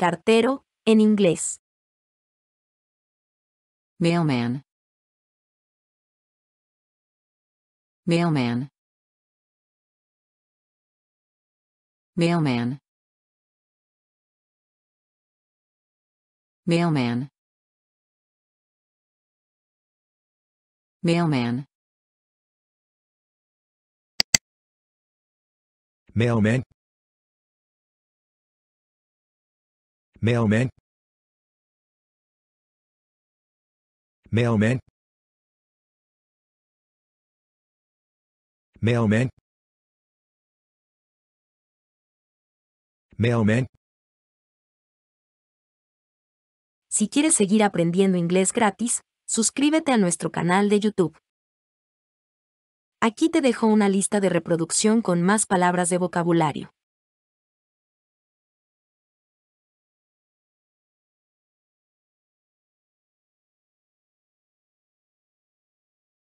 Cartero, en inglés. Mailman. Mailman. Mailman. Mailman. Mailman. Mailman. Mailman. Mailman. Mailman. Mailman. Si quieres seguir aprendiendo inglés gratis, suscríbete a nuestro canal de YouTube. Aquí te dejo una lista de reproducción con más palabras de vocabulario.